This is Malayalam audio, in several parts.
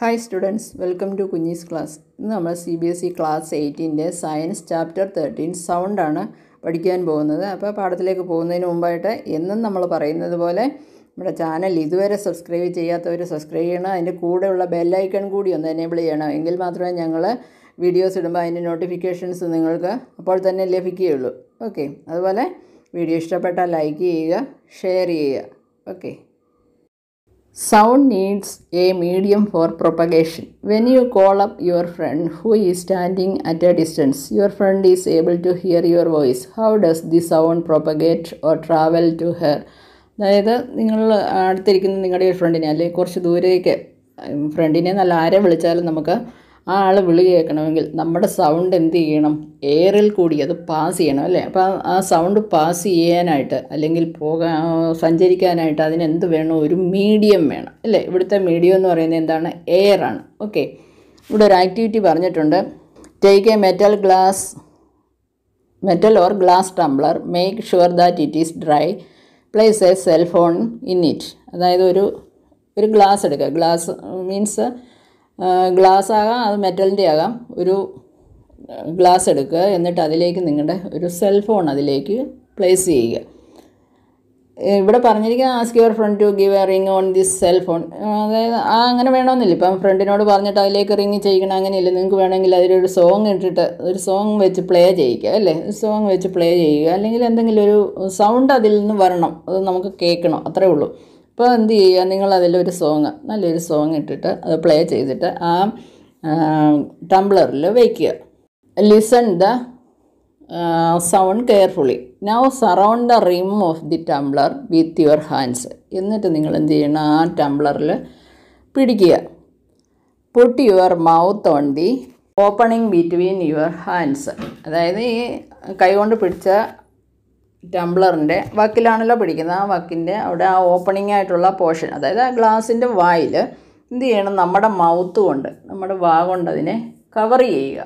ഹായ് സ്റ്റുഡൻസ് വെൽക്കം ടു കുഞ്ഞീസ് ക്ലാസ് ഇന്ന് നമ്മൾ C B S E class എയ്റ്റീൻ്റെ സയൻസ് ചാപ്റ്റർ തേർട്ടീൻ സൗണ്ടാണ് പഠിക്കാൻ പോകുന്നത് അപ്പോൾ പാഠത്തിലേക്ക് പോകുന്നതിന് മുമ്പായിട്ട് എന്നും നമ്മൾ പറയുന്നത് പോലെ നമ്മുടെ ചാനൽ ഇതുവരെ സബ്സ്ക്രൈബ് ചെയ്യാത്തവർ സബ്സ്ക്രൈബ് ചെയ്യണം അതിൻ്റെ കൂടെയുള്ള ബെല്ലൈക്കൺ കൂടി ഒന്ന് എനേബിൾ ചെയ്യണം എങ്കിൽ മാത്രമേ ഞങ്ങൾ വീഡിയോസ് ഇടുമ്പോൾ അതിൻ്റെ നോട്ടിഫിക്കേഷൻസ് നിങ്ങൾക്ക് അപ്പോൾ തന്നെ ലഭിക്കുകയുള്ളൂ ഓക്കെ അതുപോലെ വീഡിയോ ഇഷ്ടപ്പെട്ടാൽ ലൈക്ക് ചെയ്യുക ഷെയർ ചെയ്യുക okay Sound needs a medium for propagation. When you call up your friend who is standing at a distance, your friend is able to hear your voice. How does the sound propagate or travel to her? അതായത് നിങ്ങൾ അടുത്തിരിക്കുന്ന നിങ്ങളുടെ ഒരു ഫ്രണ്ടിനെ അല്ലെങ്കിൽ കുറച്ച് ദൂരേക്ക് ഫ്രണ്ടിനെ നല്ല ആരെ വിളിച്ചാലും നമുക്ക് ആ ആൾ വിളി കേൾക്കണമെങ്കിൽ നമ്മുടെ സൗണ്ട് എന്ത് ചെയ്യണം എയറിൽ കൂടി അത് പാസ് ചെയ്യണം അല്ലേ അപ്പോൾ ആ സൗണ്ട് പാസ് ചെയ്യാനായിട്ട് അല്ലെങ്കിൽ പോകാൻ സഞ്ചരിക്കാനായിട്ട് അതിനെന്ത് വേണം ഒരു മീഡിയം വേണം അല്ലേ ഇവിടുത്തെ മീഡിയം എന്ന് പറയുന്നത് എന്താണ് എയറാണ് ഓക്കെ ഇവിടെ ഒരു ആക്ടിവിറ്റി പറഞ്ഞിട്ടുണ്ട് take a metal glass metal or glass tumbler make sure that it is dry place a cellphone in it അതായത് ഒരു ഒരു ഗ്ലാസ് എടുക്കുക ഗ്ലാസ് മീൻസ് ഗ്ലാസ് ആകാം അത് മെറ്റലിൻ്റെ ആകാം ഒരു ഗ്ലാസ് എടുക്കുക എന്നിട്ട് അതിലേക്ക് നിങ്ങളുടെ ഒരു സെൽഫോൺ അതിലേക്ക് പ്ലേസ് ചെയ്യുക ഇവിടെ പറഞ്ഞിരിക്കുന്ന ask your friend to give a ring on this cell phone അതായത് ആ അങ്ങനെ വേണമെന്നില്ല ഇപ്പം ഫ്രണ്ടിനോട് പറഞ്ഞിട്ട് അതിലേക്ക് റിങ് ചെയ്യണം അങ്ങനെയില്ല നിങ്ങൾക്ക് വേണമെങ്കിൽ അതിലൊരു സോങ് ഇട്ടിട്ട് ഒരു സോങ് വെച്ച് പ്ലേ ചെയ്യുക അല്ലേ സോങ് വെച്ച് പ്ലേ ചെയ്യുക അല്ലെങ്കിൽ എന്തെങ്കിലും ഒരു സൗണ്ട് അതിൽ നിന്ന് വരണം അത് നമുക്ക് കേൾക്കണം അത്രേ ഉള്ളൂ ഇപ്പോൾ എന്ത് ചെയ്യുക നിങ്ങൾ അതിലൊരു സോങ് നല്ലൊരു സോങ് ഇട്ടിട്ട് അത് പ്ലേ ചെയ്തിട്ട് ആ ടംബ്ലറിൽ വയ്ക്കുക listen the sound carefully now surround the rim of the tumbler with your hands എന്നിട്ട് നിങ്ങൾ എന്ത് ചെയ്യണം ആ ടംബ്ലറിൽ പിടിക്കുക put your mouth on the opening between your hands അതായത് ഈ കൈകൊണ്ട് പിടിച്ച ടംബ്ലറിൻ്റെ വക്കിലാണല്ലോ പിടിക്കുന്നത് ആ വക്കിൻ്റെ അവിടെ ആ ഓപ്പണിംഗ് ആയിട്ടുള്ള പോർഷൻ അതായത് ആ ഗ്ലാസിൻ്റെ വായിൽ എന്ത് ചെയ്യണം നമ്മുടെ മൗത്ത് കൊണ്ട് നമ്മുടെ വാ കൊണ്ട് അതിനെ കവർ ചെയ്യുക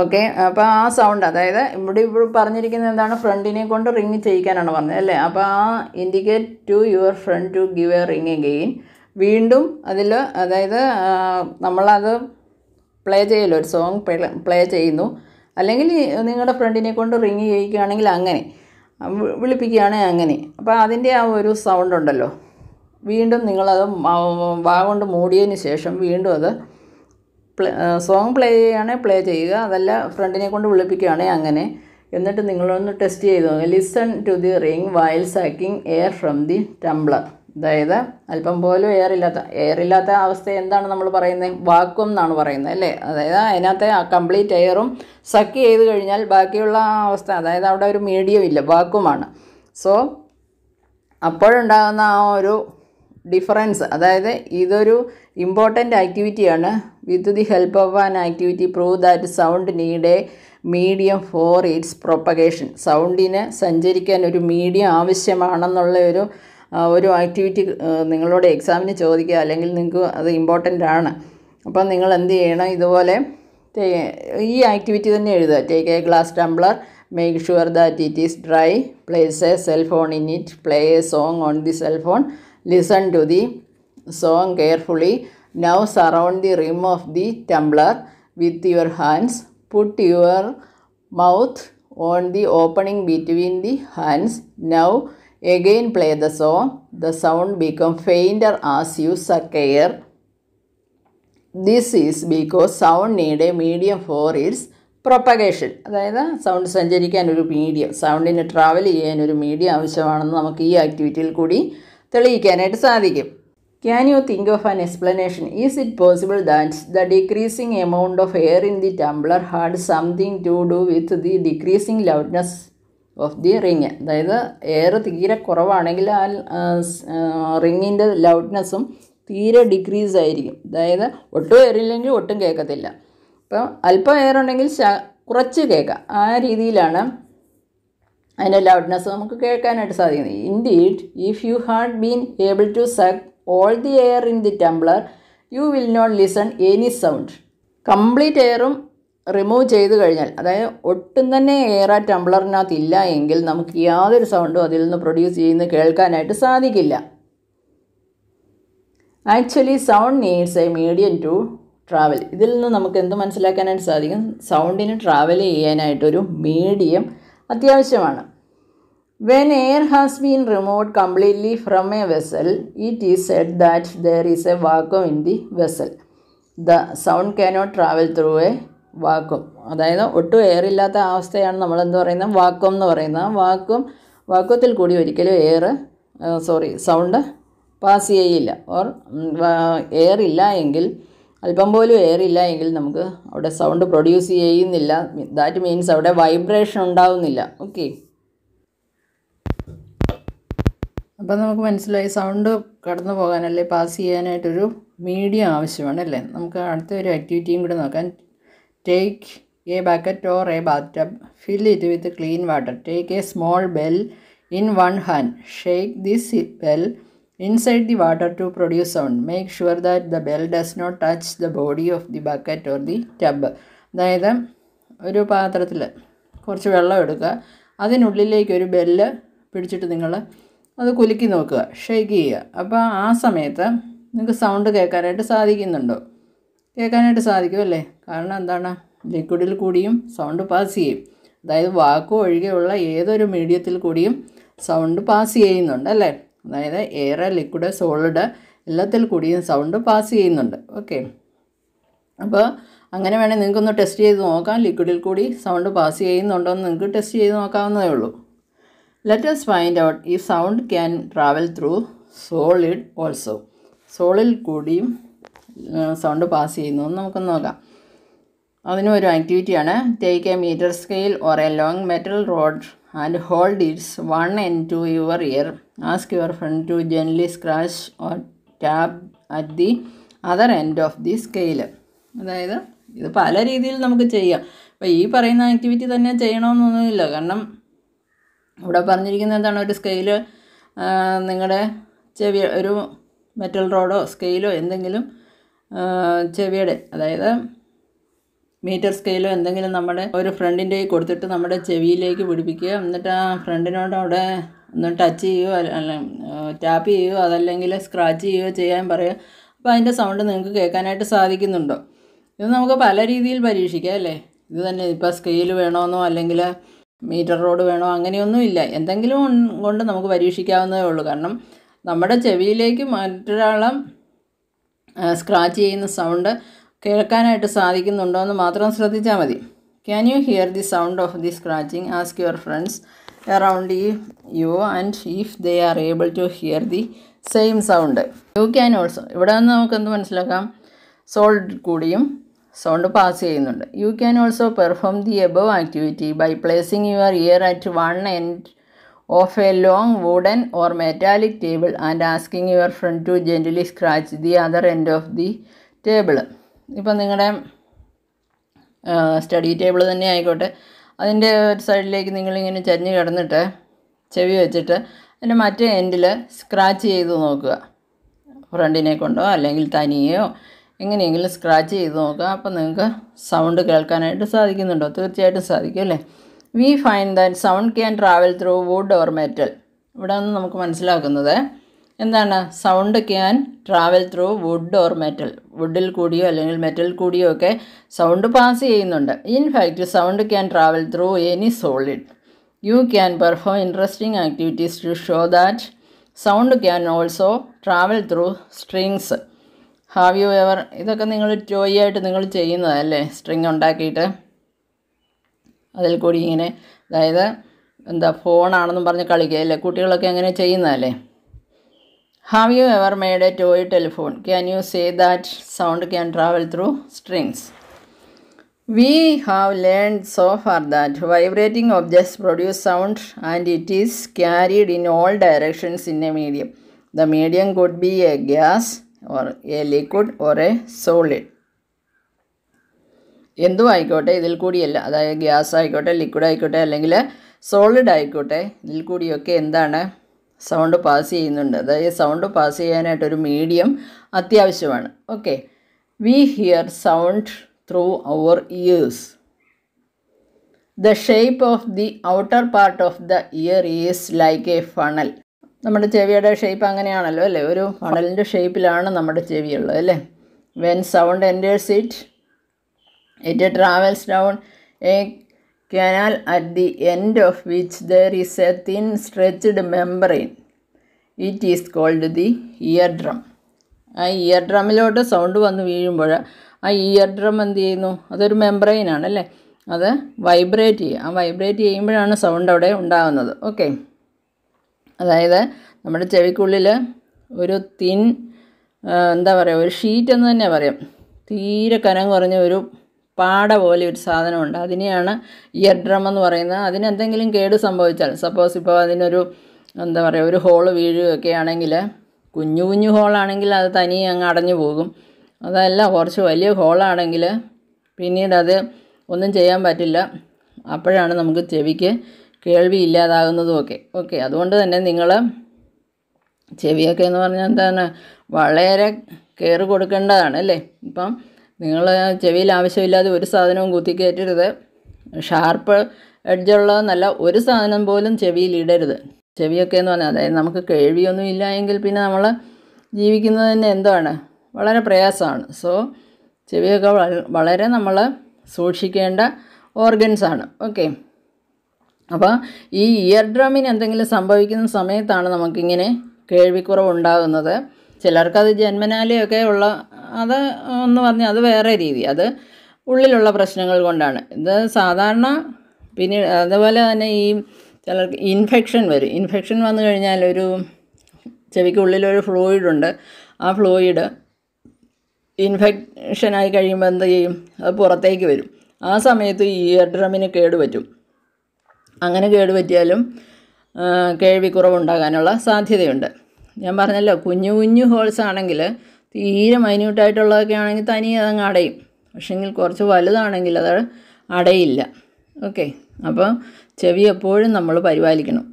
ഓക്കെ അപ്പോൾ ആ സൗണ്ട് അതായത് ഇവിടെ ഇവിടെ പറഞ്ഞിരിക്കുന്നത് എന്താണ് ഫ്രണ്ടിനെ കൊണ്ട് റിങ് ചെയ്യിക്കാനാണ് പറഞ്ഞത് അല്ലേ അപ്പോൾ ആ indicate to your friend to give a ring again വീണ്ടും അതിൽ അതായത് നമ്മളത് പ്ലേ ചെയ്യലോ ഒരു സോങ് പ്ലേ ചെയ്യുന്നു അല്ലെങ്കിൽ നിങ്ങളുടെ ഫ്രണ്ടിനെ കൊണ്ട് റിങ് ചെയ്യിക്കുകയാണെങ്കിൽ അങ്ങനെ വിളിപ്പിക്കുകയാണ് അങ്ങനെ അപ്പോൾ അതിൻ്റെ ആ ഒരു സൗണ്ട് ഉണ്ടല്ലോ വീണ്ടും നിങ്ങളത് വാ കൊണ്ട് മൂടിയതിന് ശേഷം വീണ്ടും അത് പ്ലേ സോങ് പ്ലേ ചെയ്യുകയാണെങ്കിൽ പ്ലേ ചെയ്യുക അതല്ല ഫ്രണ്ടിനെ കൊണ്ട് വിളിപ്പിക്കുകയാണെങ്കിൽ അങ്ങനെ എന്നിട്ട് നിങ്ങളൊന്ന് ടെസ്റ്റ് ചെയ്ത് listen to the ring while sucking air from the tumbler അതായത് അല്പം പോലും എയറില്ലാത്ത എയറില്ലാത്ത അവസ്ഥ എന്താണ് നമ്മൾ പറയുന്നത് വാക്വം എന്നാണ് പറയുന്നത് അല്ലേ അതായത് അതിനകത്ത് ആ കംപ്ലീറ്റ് എയറും സക്ക് ചെയ്ത് കഴിഞ്ഞാൽ ബാക്കിയുള്ള അവസ്ഥ അതായത് അവിടെ ഒരു മീഡിയം ഇല്ല വാക്വമാണ് സോ അപ്പോഴുണ്ടാകുന്ന ആ ഒരു ഡിഫറൻസ് അതായത് ഇതൊരു ഇമ്പോർട്ടൻ്റ് ആക്ടിവിറ്റിയാണ് with the help of an activity prove that sound need a medium for its propagation സൗണ്ടിന് സഞ്ചരിക്കാൻ ഒരു മീഡിയം ആവശ്യമാണെന്നുള്ള ഒരു ഒരു ആക്ടിവിറ്റി നിങ്ങളോട് എക്സാമിന് ചോദിക്കുക അല്ലെങ്കിൽ നിങ്ങൾക്ക് അത് ഇമ്പോർട്ടൻ്റ് ആണ് അപ്പം നിങ്ങൾ എന്ത് ചെയ്യണം ഇതുപോലെ ഈ ആക്ടിവിറ്റി തന്നെ എഴുതുക take a glass tumbler make sure that it is dry place a cellphone in it play a song on the cellphone listen to the song carefully now surround the rim of the tumbler with your hands put your mouth on the opening between the hands now again play the song the sound become fainter as you suck air this is because sound need a medium for its propagation അതായത് സൗണ്ട് സഞ്ചരിക്കാൻ ഒരു മീഡിയം സൗണ്ടിന് ട്രാവൽ ചെയ്യാൻ ഒരു മീഡിയം ആവശ്യമാണെന്ന് നമുക്ക് ഈ ആക്ടിവിറ്റിയിൽ കൂടി തെളിയിക്കാനായിട്ട് സാധിക്കും can you think of an explanation is it possible that the decreasing amount of air in the tumbler had something to do with the decreasing loudness of the ring അതായത് എയർ തീരെ കുറവാണെങ്കിൽ ആ റിങ്ങിൻ്റെ ലൗഡ്നെസ്സും തീരെ ഡിക്രീസ് ആയിരിക്കും അതായത് ഒട്ടും എയറില്ലെങ്കിൽ ഒട്ടും കേൾക്കത്തില്ല അപ്പോൾ അല്പം എയർ ഉണ്ടെങ്കിൽ കുറച്ച് കേൾക്കാം ആ രീതിയിലാണ് അതിൻ്റെ ലൗഡ്നെസ് നമുക്ക് കേൾക്കാനായിട്ട് സാധിക്കുന്നത് indeed if you had been able to suck all the air in the tumbler you will not listen any sound complete എയറും റിമൂവ് ചെയ്ത് കഴിഞ്ഞാൽ അതായത് ഒട്ടും തന്നെ എയർ ആ ഇല്ല എങ്കിൽ നമുക്ക് യാതൊരു സൗണ്ടും അതിൽ നിന്ന് പ്രൊഡ്യൂസ് ചെയ്യുന്ന കേൾക്കാനായിട്ട് സാധിക്കില്ല actually sound needs a medium to travel ഇതിൽ നിന്ന് നമുക്ക് എന്ത് മനസ്സിലാക്കാനായിട്ട് സാധിക്കും സൗണ്ടിന് ട്രാവൽ ചെയ്യാനായിട്ടൊരു മീഡിയം അത്യാവശ്യമാണ് when air has been remove completely from a vessel it is said that there is a vacuum in the vessel the sound cannot travel through a vacuum അതായത് ഒട്ടും എയറില്ലാത്ത അവസ്ഥയാണ് നമ്മൾ എന്ത് പറയുന്നത് വാക്വം എന്ന് പറയുന്നത് വാക്വം വാക്വത്തിൽ കൂടി ഒരിക്കലും എയർ സോറി സൗണ്ട് പാസ് ചെയ്യില്ല ഓർ എയർ ഇല്ല എങ്കിൽ അല്പം പോലും എയർ ഇല്ല എങ്കിൽ നമുക്ക് അവിടെ സൗണ്ട് പ്രൊഡ്യൂസ് ചെയ്യുന്നില്ല ദാറ്റ് മീൻസ് അവിടെ വൈബ്രേഷൻ ഉണ്ടാവുന്നില്ല ഓക്കെ അപ്പം നമുക്ക് മനസ്സിലായി സൗണ്ട് കടന്നു പോകാനല്ലേ പാസ് ചെയ്യാനായിട്ടൊരു മീഡിയം ആവശ്യമാണ് അല്ലേ നമുക്ക് അടുത്ത ഒരു ആക്ടിവിറ്റിയും കൂടെ നോക്കാൻ Take a bucket or a bathtub, fill it with clean water. Take a small bell in one hand, shake this bell inside the water to produce sound. Make sure that the bell does not touch the body of the bucket or the tub. അതായത് ഒരു പാത്രത്തിൽ കുറച്ച് വെള്ളം എടുക്കുക അതിനുള്ളിലേക്ക് ഒരു ബെല്ല് പിടിച്ചിട്ട് നിങ്ങൾ അത് കുലുക്കി നോക്കുക ഷെയ്ക്ക് ചെയ്യുക അപ്പോൾ ആ സമയത്ത് നിങ്ങൾക്ക് സൗണ്ട് കേൾക്കാനായിട്ട് സാധിക്കുന്നുണ്ടോ കേൾക്കാനായിട്ട് സാധിക്കും അല്ലേ കാരണം എന്താണ് ലിക്വിഡിൽ കൂടിയും സൗണ്ട് പാസ് ചെയ്യും അതായത് വാക്ക് ഒഴികെയുള്ള ഏതൊരു മീഡിയത്തിൽ കൂടിയും സൗണ്ട് പാസ് ചെയ്യുന്നുണ്ട് അല്ലേ അതായത് എയർ ലിക്വിഡ് സോളിഡ് എല്ലാത്തിൽ കൂടിയും സൗണ്ട് പാസ് ചെയ്യുന്നുണ്ട് ഓക്കെ അപ്പോൾ അങ്ങനെ വേണേൽ നിങ്ങൾക്കൊന്ന് ടെസ്റ്റ് ചെയ്ത് നോക്കാം ലിക്വിഡിൽ കൂടി സൗണ്ട് പാസ് ചെയ്യുന്നുണ്ടോ എന്ന് നിങ്ങൾക്ക് ടെസ്റ്റ് ചെയ്ത് നോക്കാവുന്നതേ ഉള്ളൂ ലെറ്റ് എസ് ഫൈൻഡ് ഔട്ട് ഈ sound can travel through solid also സോളിൽ കൂടിയും സൗണ്ട് പാസ് ചെയ്യുന്നു എന്ന് നമുക്കൊന്ന് നോക്കാം അതിനും ഒരു ആക്ടിവിറ്റിയാണ് take a meter scale or a long metal rod and hold its one end to your ear ask your friend to gently scratch or tap at the other end of the scale അതായത് ഇത് പല രീതിയിൽ നമുക്ക് ചെയ്യാം അപ്പോൾ ഈ പറയുന്ന ആക്ടിവിറ്റി തന്നെ ചെയ്യണമെന്നൊന്നുമില്ല കാരണം ഇവിടെ പറഞ്ഞിരിക്കുന്ന എന്താണ് ഒരു സ്കെയിൽ നിങ്ങളുടെ ചെവി ഒരു മെറ്റൽ റോഡോ സ്കെയിലോ എന്തെങ്കിലും ചെവിയുടെ അതായത് മീറ്റർ സ്കെയിലോ എന്തെങ്കിലും നമ്മുടെ ഒരു ഫ്രണ്ടിൻ്റെ കൊടുത്തിട്ട് നമ്മുടെ ചെവിയിലേക്ക് പിടിപ്പിക്കുക എന്നിട്ട് ആ ഫ്രണ്ടിനോട് അവിടെ ഒന്ന് ടച്ച് ചെയ്യുകയോ അല്ല ടാപ്പ് ചെയ്യുകയോ അതല്ലെങ്കിൽ സ്ക്രാച്ച് ചെയ്യുകയോ ചെയ്യാൻ പറയുക അപ്പോൾ അതിൻ്റെ സൗണ്ട് നിങ്ങൾക്ക് കേൾക്കാനായിട്ട് സാധിക്കുന്നുണ്ടോ ഇത് നമുക്ക് പല രീതിയിൽ പരീക്ഷിക്കാം അല്ലേ ഇത് തന്നെ ഇപ്പോൾ സ്കെയിൽ വേണമെന്നോ അല്ലെങ്കിൽ മീറ്റർ റോഡ് വേണോ അങ്ങനെയൊന്നും ഇല്ല എന്തെങ്കിലും കൊണ്ട് നമുക്ക് പരീക്ഷിക്കാവുന്നതേ ഉള്ളൂ കാരണം നമ്മുടെ ചെവിയിലേക്ക് മറ്റൊരാളും സ്ക്രാച്ച് ചെയ്യുന്ന സൗണ്ട് കേൾക്കാനായിട്ട് സാധിക്കുന്നുണ്ടോ എന്ന് മാത്രം ശ്രദ്ധിച്ചാൽ മതി can you hear the sound of the scratching ask your friends around ഈ you and if they are able to hear the same sound you can also ഇവിടെ നിന്ന് നമുക്ക് എന്ത് മനസ്സിലാക്കാം സോൾഡ് കൂടിയും സൗണ്ട് പാസ് ചെയ്യുന്നുണ്ട് you can also perform the above activity by placing your ear at one end of a long wooden or metallic table and asking your friend to gently scratch the other end of the table ഇപ്പം നിങ്ങളുടെ സ്റ്റഡി ടേബിൾ തന്നെ ആയിക്കോട്ടെ അതിൻ്റെ ഒരു സൈഡിലേക്ക് നിങ്ങളിങ്ങനെ ചരിഞ്ഞ് കിടന്നിട്ട് ചെവി വെച്ചിട്ട് അതിൻ്റെ മറ്റേ എൻഡിൽ സ്ക്രാച്ച് ചെയ്ത് നോക്കുക ഫ്രണ്ടിനെ കൊണ്ടോ അല്ലെങ്കിൽ തനിയെയോ എങ്ങനെയെങ്കിലും സ്ക്രാച്ച് ചെയ്ത് നോക്കുക അപ്പം നിങ്ങൾക്ക് സൗണ്ട് കേൾക്കാനായിട്ട് സാധിക്കുന്നുണ്ടോ തീർച്ചയായിട്ടും സാധിക്കും അല്ലേ we find that sound can travel through wood or metal ഇവിടെ നിന്ന് നമുക്ക് മനസ്സിലാക്കുന്നത് എന്താണ് sound can travel through wood or metal വുഡിൽ കൂടിയോ അല്ലെങ്കിൽ മെറ്റൽ കൂടിയോ ഒക്കെ സൗണ്ട് പാസ് ചെയ്യുന്നുണ്ട് in fact sound can travel through any solid you can perform interesting activities to show that sound can also travel through strings have you ever ഇതൊക്കെ നിങ്ങൾ ടോയ് ആയിട്ട് നിങ്ങൾ ചെയ്യുന്നതല്ലേ സ്ട്രിങ് ഉണ്ടാക്കിയിട്ട് അതിൽ കൂടി ഇങ്ങനെ അതായത് എന്താ ഫോണാണെന്നും പറഞ്ഞ് കളിക്കുക അല്ലേ കുട്ടികളൊക്കെ അങ്ങനെ ചെയ്യുന്നതല്ലേ have you ever made a toy telephone can you say that sound can travel through strings we have learn so far that vibrating objects produce sound and it is carried in all directions in a medium the medium could be a gas or a liquid or a solid എന്തും ആയിക്കോട്ടെ ഇതിൽ കൂടിയല്ല അതായത് ഗ്യാസ് ആയിക്കോട്ടെ ലിക്വിഡ് ആയിക്കോട്ടെ അല്ലെങ്കിൽ സോളിഡ് ആയിക്കോട്ടെ ഇതിൽ കൂടിയൊക്കെ എന്താണ് സൗണ്ട് പാസ് ചെയ്യുന്നുണ്ട് അതായത് സൗണ്ട് പാസ് ചെയ്യാനായിട്ടൊരു മീഡിയം അത്യാവശ്യമാണ് okay we hear sound through our ears the shape of the outer part of the ear is like a funnel നമ്മുടെ ചെവിയുടെ ഷേപ്പ് അങ്ങനെയാണല്ലോ അല്ലേ ഒരു ഫണലിൻ്റെ ഷേപ്പിലാണ് നമ്മുടെ ചെവിയുള്ളത് അല്ലേ when sound enters it it travels down a canal at the end of which there there a thin stretched membrane it is called the ear drum ആ ഇയർ ഡ്രമ്മിലോട്ട് സൗണ്ട് വന്ന് വീഴുമ്പോൾ ആ ഇയർ ഡ്രം എന്ത് ചെയ്യുന്നു അതൊരു മെംബ്രെയിനാണ് അല്ലേ അത് വൈബ്രേറ്റ് ചെയ്യും ആ വൈബ്രേറ്റ് ചെയ്യുമ്പോഴാണ് സൗണ്ട് അവിടെ ഉണ്ടാകുന്നത് ഓക്കെ അതായത് നമ്മുടെ ചെവിക്കുള്ളിൽ ഒരു തിൻ എന്താ പറയുക ഒരു ഷീറ്റ് എന്ന് തന്നെ പറയാം തീരെ കനം കുറഞ്ഞ ഒരു പാട പോലെ ഒരു സാധനമുണ്ട് അതിനെയാണ് ഇയർ ഡ്രം എന്ന് പറയുന്നത് അതിനെന്തെങ്കിലും കേട് സംഭവിച്ചാൽ സപ്പോസ് ഇപ്പോൾ അതിനൊരു എന്താ പറയുക ഒരു ഹോള് വീഴുകയൊക്കെ ആണെങ്കിൽ കുഞ്ഞു കുഞ്ഞു ഹോളാണെങ്കിൽ അത് തനിയെ അങ്ങ് അടഞ്ഞു പോകും അതല്ല കുറച്ച് വലിയ ഹോളാണെങ്കിൽ പിന്നീട് അത് ഒന്നും ചെയ്യാൻ പറ്റില്ല അപ്പോഴാണ് നമുക്ക് ചെവിക്ക് കേൾവി ഒക്കെ ഓക്കെ അതുകൊണ്ട് തന്നെ നിങ്ങൾ ചെവിയൊക്കെ എന്ന് പറഞ്ഞാൽ എന്താണ് വളരെ കെയർ കൊടുക്കേണ്ടതാണ് അല്ലേ ഇപ്പം നിങ്ങൾ ചെവിയിൽ ആവശ്യമില്ലാതെ ഒരു സാധനവും കുത്തിക്കയറ്റരുത് ഷാർപ്പ് എഡ്ജുള്ള നല്ല ഒരു സാധനം പോലും ചെവിയിൽ ഇടരുത് ചെവിയൊക്കെ എന്ന് പറഞ്ഞാൽ അതായത് നമുക്ക് കേൾവിയൊന്നും ഇല്ല എങ്കിൽ പിന്നെ നമ്മൾ ജീവിക്കുന്നത് തന്നെ എന്താണ് വളരെ പ്രയാസമാണ് സോ ചെവിയൊക്കെ വളരെ നമ്മൾ സൂക്ഷിക്കേണ്ട ഓർഗൻസാണ് ഓക്കെ അപ്പോൾ ഈ ഇയർ ഡ്രമ്മിന് എന്തെങ്കിലും സംഭവിക്കുന്ന സമയത്താണ് നമുക്കിങ്ങനെ ഉണ്ടാകുന്നത് ചിലർക്കത് ജന്മനാലയൊക്കെ ഉള്ള അത് എന്ന് പറഞ്ഞാൽ അത് വേറെ രീതി അത് ഉള്ളിലുള്ള പ്രശ്നങ്ങൾ കൊണ്ടാണ് ഇത് സാധാരണ പിന്നെ അതുപോലെ തന്നെ ഈ ചിലർക്ക് ഇൻഫെക്ഷൻ വരും ഇൻഫെക്ഷൻ വന്നു കഴിഞ്ഞാൽ ഒരു ചെവിക്കുള്ളിലൊരു ഫ്ലൂയിഡ് ഉണ്ട് ആ ഫ്ലൂയിഡ് ഇൻഫെക്ഷൻ ആയി കഴിയുമ്പോൾ എന്ത് ചെയ്യും അത് പുറത്തേക്ക് വരും ആ സമയത്ത് ഈ ഇയർ ഡ്രമ്മിന് കേടുപറ്റും അങ്ങനെ കേടുപറ്റിയാലും കേൾവിക്കുറവുണ്ടാകാനുള്ള സാധ്യതയുണ്ട് ഞാൻ പറഞ്ഞല്ലോ കുഞ്ഞു കുഞ്ഞു ഹോൾസ് ആണെങ്കിൽ തീരെ മൈന്യൂട്ടായിട്ടുള്ളതൊക്കെ ആണെങ്കിൽ തനിയെ അതങ്ങ് അടയും പക്ഷെങ്കിൽ കുറച്ച് വലുതാണെങ്കിൽ അത് അടയില്ല ഓക്കെ അപ്പോൾ ചെവി എപ്പോഴും നമ്മൾ പരിപാലിക്കണം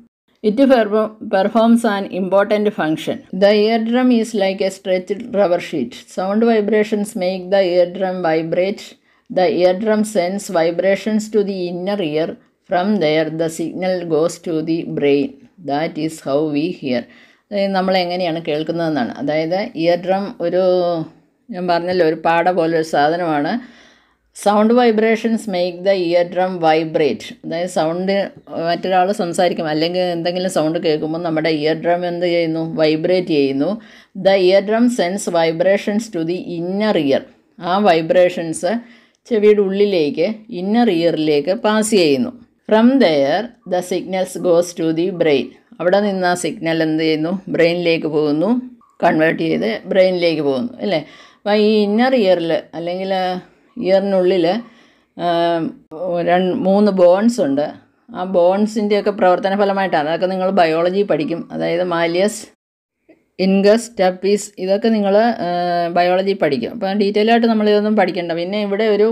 it perform performs an important function the ear drum is like a stretch rubber sheet sound vibrations make the ear drum vibrate the ear drum sense vibrations to the inner ear from there the signal goes to the brain that is how we hear നമ്മൾ എങ്ങനെയാണ് കേൾക്കുന്നതെന്നാണ് അതായത് ഇയർ ഡ്രം ഒരു ഞാൻ പറഞ്ഞല്ലോ ഒരു പാട പോലൊരു സാധനമാണ് sound vibrations make the ear drum vibrate അതായത് സൗണ്ട് മറ്റൊരാൾ സംസാരിക്കും അല്ലെങ്കിൽ എന്തെങ്കിലും സൗണ്ട് കേൾക്കുമ്പോൾ നമ്മുടെ ഇയർ ഡ്രം എന്ത് ചെയ്യുന്നു വൈബ്രേറ്റ് ചെയ്യുന്നു the ear drum sense vibrations to the inner ear ആ വൈബ്രേഷൻസ് ചെവിയുടെ ഉള്ളിലേക്ക് ഇന്നർ ഇയറിലേക്ക് പാസ് ചെയ്യുന്നു from there the signals goes to the brain അവിടെ നിന്ന് ആ സിഗ്നൽ എന്ത് ചെയ്യുന്നു ബ്രെയിനിലേക്ക് പോകുന്നു കൺവേർട്ട് ചെയ്ത് ബ്രെയിനിലേക്ക് പോകുന്നു അല്ലേ അപ്പം ഈ ഇന്നർ ഇയറിൽ അല്ലെങ്കിൽ ഇയറിനുള്ളിൽ രണ്ട് മൂന്ന് ബോൺസ് ഉണ്ട് ആ ബോൺസിൻ്റെയൊക്കെ പ്രവർത്തന ഫലമായിട്ടാണ് അതൊക്കെ നിങ്ങൾ ബയോളജി പഠിക്കും അതായത് മാലിയസ് ഇൻഗസ് ടപ്പീസ് ഇതൊക്കെ നിങ്ങൾ ബയോളജി പഠിക്കും അപ്പം ഡീറ്റെയിൽ ആയിട്ട് നമ്മളിതൊന്നും പഠിക്കേണ്ട പിന്നെ ഇവിടെ ഒരു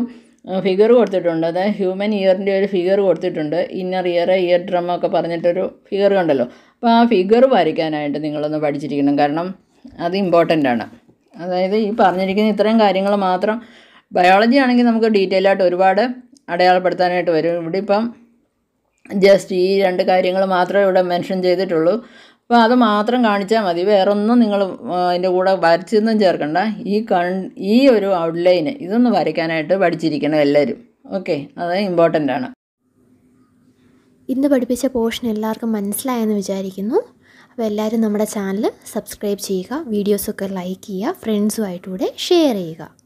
ഫിഗർ കൊടുത്തിട്ടുണ്ട് അത് ഹ്യൂമൻ ഇയറിൻ്റെ ഒരു ഫിഗർ കൊടുത്തിട്ടുണ്ട് ഇന്നർ ഇയർ ഇയർ ഡ്രം ഒക്കെ പറഞ്ഞിട്ടൊരു ഫിഗർ ഉണ്ടല്ലോ അപ്പോൾ ആ ഫിഗർ വരയ്ക്കാനായിട്ട് നിങ്ങളൊന്ന് പഠിച്ചിരിക്കണം കാരണം അത് ഇമ്പോർട്ടൻ്റ് ആണ് അതായത് ഈ പറഞ്ഞിരിക്കുന്ന ഇത്രയും കാര്യങ്ങൾ മാത്രം ബയോളജി ആണെങ്കിൽ നമുക്ക് ഡീറ്റെയിൽ ആയിട്ട് ഒരുപാട് അടയാളപ്പെടുത്താനായിട്ട് വരും ഇവിടെ ഇപ്പം ജസ്റ്റ് ഈ രണ്ട് കാര്യങ്ങൾ മാത്രമേ ഇവിടെ മെൻഷൻ ചെയ്തിട്ടുള്ളൂ അപ്പോൾ അത് മാത്രം കാണിച്ചാൽ മതി വേറൊന്നും നിങ്ങൾ അതിൻ്റെ കൂടെ വരച്ചൊന്നും ചേർക്കണ്ട ഈ കൺ ഈ ഒരു ഔട്ട്ലൈന് ഇതൊന്ന് വരയ്ക്കാനായിട്ട് പഠിച്ചിരിക്കണം എല്ലാവരും ഓക്കെ അത് ഇമ്പോർട്ടൻ്റ് ആണ് ഇന്ന് പഠിപ്പിച്ച പോർഷൻ എല്ലാവർക്കും മനസ്സിലായെന്ന് വിചാരിക്കുന്നു അപ്പോൾ എല്ലാവരും നമ്മുടെ ചാനൽ സബ്സ്ക്രൈബ് ചെയ്യുക വീഡിയോസൊക്കെ ലൈക്ക് ചെയ്യുക ഫ്രണ്ട്സുമായിട്ടൂടെ ഷെയർ ചെയ്യുക